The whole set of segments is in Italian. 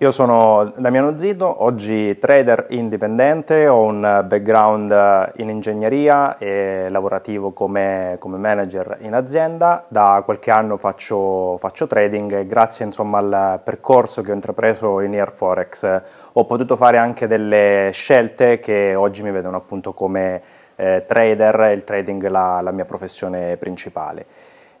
Io sono Damiano Zito, oggi trader indipendente, ho un background in ingegneria e lavorativo come, come manager in azienda. Da qualche anno faccio, faccio trading e grazie insomma, al percorso che ho intrapreso in Air Forex ho potuto fare anche delle scelte che oggi mi vedono appunto come eh, trader il trading la, la mia professione principale.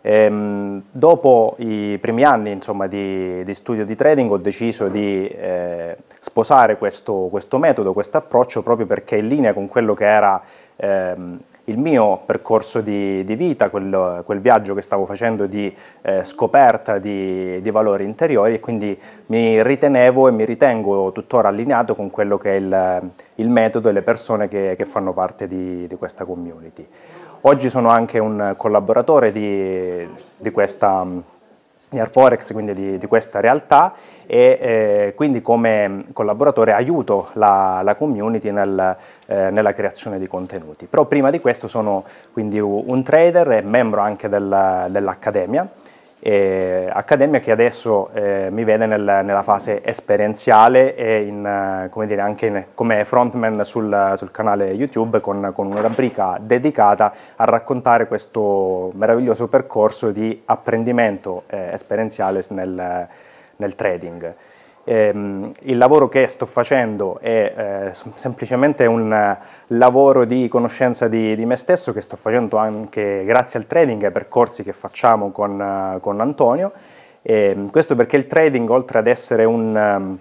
Ehm, dopo i primi anni insomma, di, di, studio di trading ho deciso di eh, sposare questo, questo metodo, questo approccio proprio perché è in linea con quello che era ehm, il mio percorso di, di vita, quel, quel, viaggio che stavo facendo di eh, scoperta di, di, valori interiori e quindi mi ritenevo e mi ritengo tuttora allineato con quello che è il, il metodo e le persone che, che fanno parte di, di questa community. Oggi sono anche un collaboratore di, di questa mm, di Arforex, quindi di, di, questa realtà e eh, quindi come mm, collaboratore aiuto la, la community nel, eh, nella creazione di contenuti. Però prima di questo sono quindi un trader e membro anche del, dell'Accademia eh, accademia che adesso eh, mi vede nel, nella fase esperienziale e in, eh, come dire, anche in, come frontman sul, sul canale YouTube con, con, una rubrica dedicata a raccontare questo meraviglioso percorso di apprendimento eh, esperienziale nel, nel trading ehm, il lavoro che sto facendo è eh, semplicemente un eh, lavoro di conoscenza di, di, me stesso che sto facendo anche grazie al trading e ai percorsi che facciamo con, eh, con Antonio. E ehm, questo perché il trading, oltre ad essere un, ehm,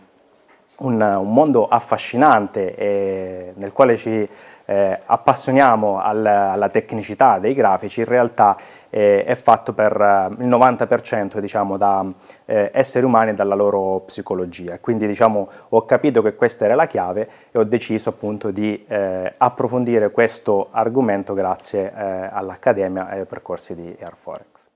un, un mondo affascinante eh, nel quale ci eh, appassioniamo al, alla tecnicità dei grafici, in realtà eh, è fatto per eh, il 90% diciamo, da eh, esseri umani e dalla loro psicologia. Quindi diciamo, ho capito che questa era la chiave e ho deciso appunto di eh, approfondire questo argomento grazie eh, all'Accademia e ai percorsi di Airforex.